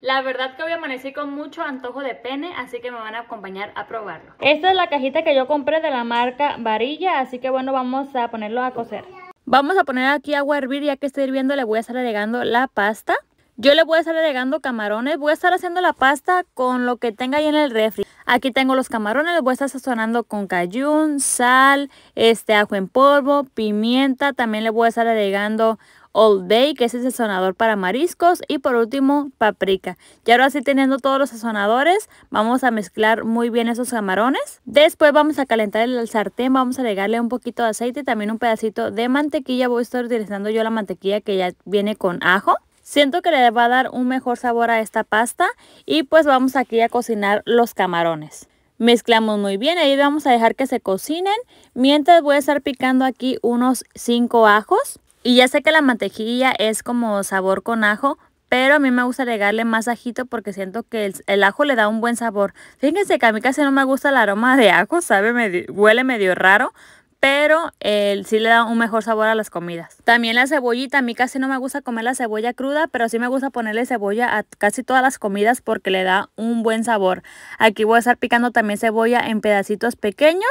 La verdad que hoy amanecí con mucho antojo de pene, así que me van a acompañar a probarlo. Esta es la cajita que yo compré de la marca Varilla, así que bueno, vamos a ponerlo a cocer. Vamos a poner aquí agua a hervir, ya que estoy hirviendo le voy a estar agregando la pasta. Yo le voy a estar agregando camarones, voy a estar haciendo la pasta con lo que tenga ahí en el refri. Aquí tengo los camarones, los voy a estar sazonando con cayún, sal, este ajo en polvo, pimienta. También le voy a estar agregando Old Bay, que es el sazonador para mariscos. Y por último, paprika. Y ahora sí teniendo todos los sazonadores, vamos a mezclar muy bien esos camarones. Después vamos a calentar el sartén, vamos a agregarle un poquito de aceite, también un pedacito de mantequilla. Voy a estar utilizando yo la mantequilla que ya viene con ajo. Siento que le va a dar un mejor sabor a esta pasta y pues vamos aquí a cocinar los camarones. Mezclamos muy bien, y vamos a dejar que se cocinen. Mientras voy a estar picando aquí unos 5 ajos. Y ya sé que la mantequilla es como sabor con ajo, pero a mí me gusta agregarle más ajito porque siento que el, ajo le da un buen sabor. Fíjense que a mí casi no me gusta el aroma de ajo, sabe, huele medio raro, pero el sí le da un mejor sabor a las comidas. También la cebollita, a mí casi no me gusta comer la cebolla cruda, pero sí me gusta ponerle cebolla a casi todas las comidas porque le da un buen sabor. Aquí voy a estar picando también cebolla en pedacitos pequeños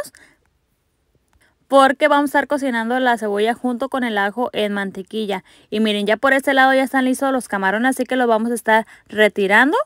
porque vamos a estar cocinando la cebolla junto con el ajo en mantequilla. Y miren, ya por este lado ya están listos los camarones, así que los vamos a estar retirando.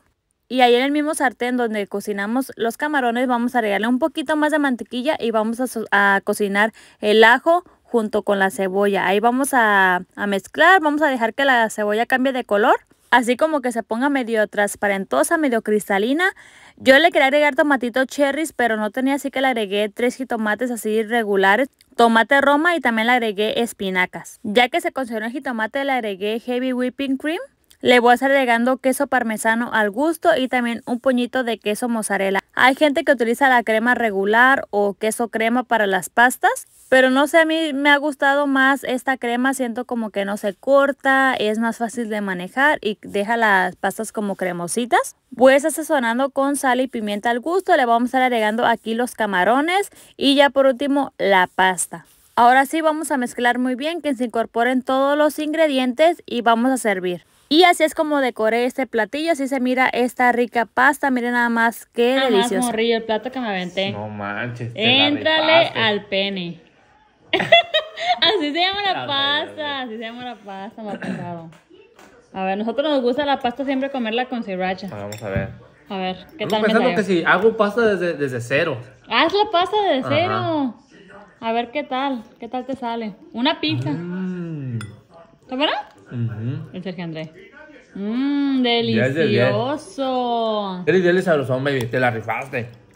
Y ahí en el mismo sartén donde cocinamos los camarones vamos a agregarle un poquito más de mantequilla y vamos a, cocinar el ajo junto con la cebolla. Ahí vamos a, mezclar, vamos a dejar que la cebolla cambie de color así como que se ponga medio transparentosa, medio cristalina. Yo le quería agregar tomatito cherries, pero no tenía, así que le agregué tres jitomates así regulares, tomate roma y también le agregué espinacas. Ya que se consideró el jitomate, le agregué heavy whipping cream le voy a estar agregando queso parmesano al gusto y también un puñito de queso mozzarella. Hay gente que utiliza la crema regular o queso crema para las pastas. Pero no sé, a mí me ha gustado más esta crema, siento como que no se corta, es más fácil de manejar y deja las pastas como cremositas. Voy pues a estar sazonando con sal y pimienta al gusto, le vamos a estar agregando aquí los camarones y ya por último la pasta. Ahora sí vamos a mezclar muy bien que se incorporen todos los ingredientes y vamos a servir. Y así es como decoré este platillo, así se mira esta rica pasta, miren nada más qué nada delicioso. Más morrillo el plato que me aventé. No manches. Éntrale al pene. así se llama la pasta, así se llama la pasta, me ha A ver, nosotros nos gusta la pasta siempre comerla con sriracha. Ah, vamos a ver. A ver, ¿qué tal sale. Estoy pensando que si hago pasta desde, desde cero. Haz la pasta desde cero. A ver qué tal, qué tal te sale. Una pizza. Mm. ¿Está buena? El André. Mmm, delicioso. Eres delicioso, baby. Te la rifaste.